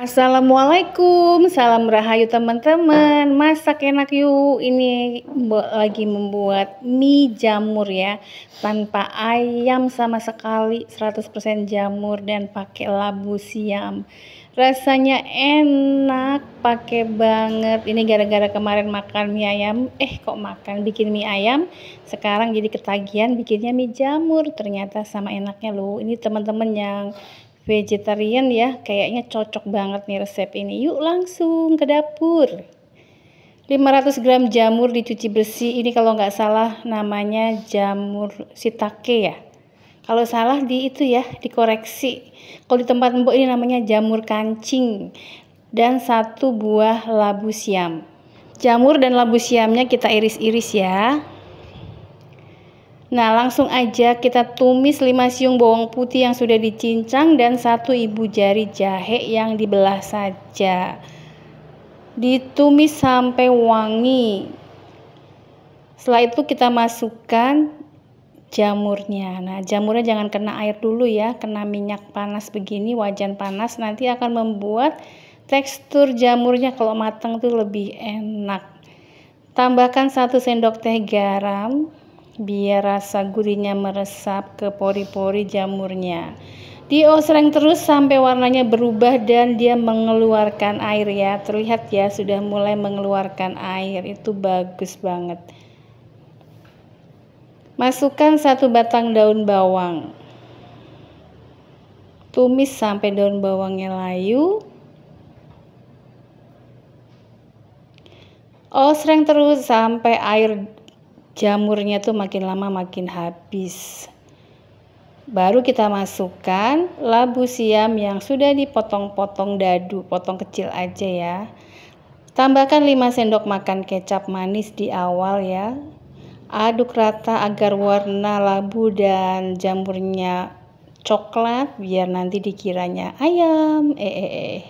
Assalamualaikum, salam rahayu teman-teman. Masak enak yuk. Ini lagi membuat mie jamur ya, tanpa ayam sama sekali, 100% jamur dan pakai labu siam. Rasanya enak, pakai banget. Ini gara-gara kemarin makan mie ayam, eh kok makan bikin mie ayam, sekarang jadi ketagihan bikinnya mie jamur. Ternyata sama enaknya loh. Ini teman-teman yang vegetarian ya, kayaknya cocok banget nih resep ini. Yuk langsung ke dapur. 500 gram jamur dicuci bersih, ini kalau nggak salah namanya jamur sitake ya. Kalau salah di itu ya, dikoreksi. Kalau di tempat mbok ini namanya jamur kancing dan satu buah labu siam. Jamur dan labu siamnya kita iris-iris ya. Nah, langsung aja kita tumis 5 siung bawang putih yang sudah dicincang dan satu ibu jari jahe yang dibelah saja. Ditumis sampai wangi. Setelah itu kita masukkan jamurnya. Nah, jamurnya jangan kena air dulu ya, kena minyak panas begini, wajan panas nanti akan membuat tekstur jamurnya kalau matang tuh lebih enak. Tambahkan 1 sendok teh garam biar rasa gurihnya meresap ke pori-pori jamurnya. Diosreng terus sampai warnanya berubah dan dia mengeluarkan air ya. Terlihat ya sudah mulai mengeluarkan air. Itu bagus banget. Masukkan satu batang daun bawang. Tumis sampai daun bawangnya layu. Osreng terus sampai air jamurnya tuh makin lama makin habis. Baru kita masukkan labu siam yang sudah dipotong-potong dadu, potong kecil aja ya. Tambahkan 5 sendok makan kecap manis di awal ya. Aduk rata agar warna labu dan jamurnya coklat biar nanti dikiranya ayam. Eh eh eh.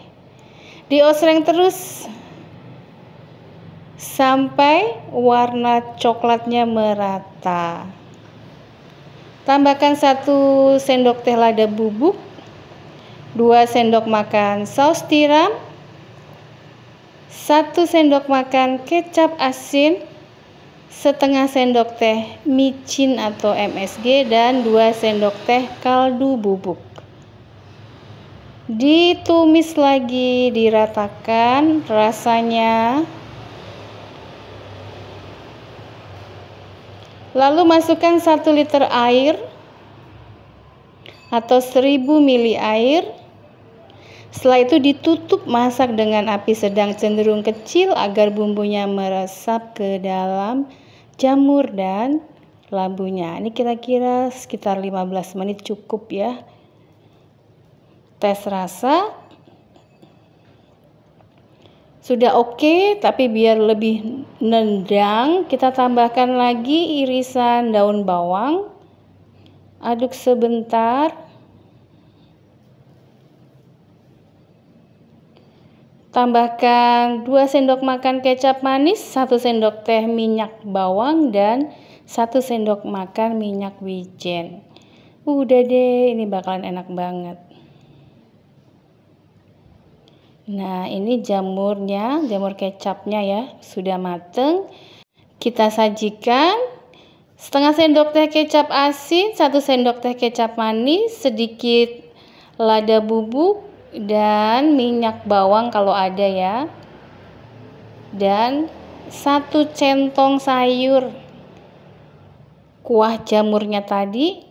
Diosreng terus sampai warna coklatnya merata. Tambahkan 1 sendok teh lada bubuk, 2 sendok makan saus tiram, 1 sendok makan kecap asin, setengah sendok teh micin atau MSG dan 2 sendok teh kaldu bubuk. Ditumis lagi, diratakan rasanya Lalu masukkan 1 liter air atau 1000 ml air. Setelah itu ditutup masak dengan api sedang cenderung kecil agar bumbunya meresap ke dalam jamur dan labunya. Ini kira-kira sekitar 15 menit cukup ya. Tes rasa. Sudah oke, okay, tapi biar lebih nendang, kita tambahkan lagi irisan daun bawang. Aduk sebentar. Tambahkan 2 sendok makan kecap manis, 1 sendok teh minyak bawang, dan 1 sendok makan minyak wijen. Udah deh, ini bakalan enak banget. Nah, ini jamurnya, jamur kecapnya ya, sudah mateng. Kita sajikan setengah sendok teh kecap asin, satu sendok teh kecap manis, sedikit lada bubuk, dan minyak bawang kalau ada ya. Dan satu centong sayur kuah jamurnya tadi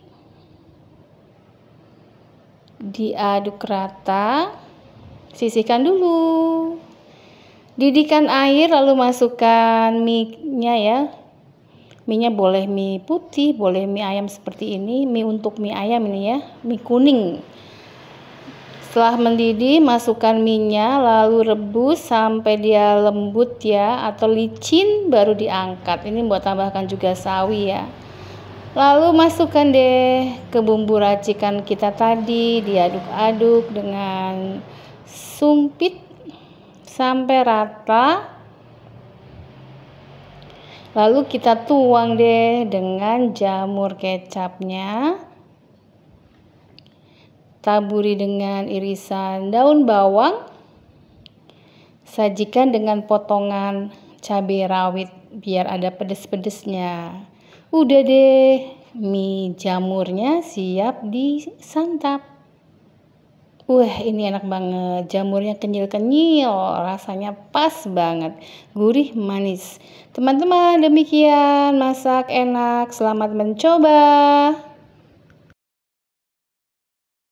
diaduk rata Sisihkan dulu. Didihkan air lalu masukkan mie-nya ya. Mie-nya boleh mie putih, boleh mie ayam seperti ini, mie untuk mie ayam ini ya, mie kuning. Setelah mendidih, masukkan mie nya lalu rebus sampai dia lembut ya atau licin baru diangkat. Ini buat tambahkan juga sawi ya. Lalu masukkan deh ke bumbu racikan kita tadi, diaduk-aduk dengan sumpit sampai rata lalu kita tuang deh dengan jamur kecapnya taburi dengan irisan daun bawang sajikan dengan potongan cabai rawit biar ada pedes-pedesnya udah deh mie jamurnya siap disantap Wah, ini enak banget. Jamurnya kenyil-kenyil, rasanya pas banget. Gurih manis. Teman-teman, demikian masak enak. Selamat mencoba.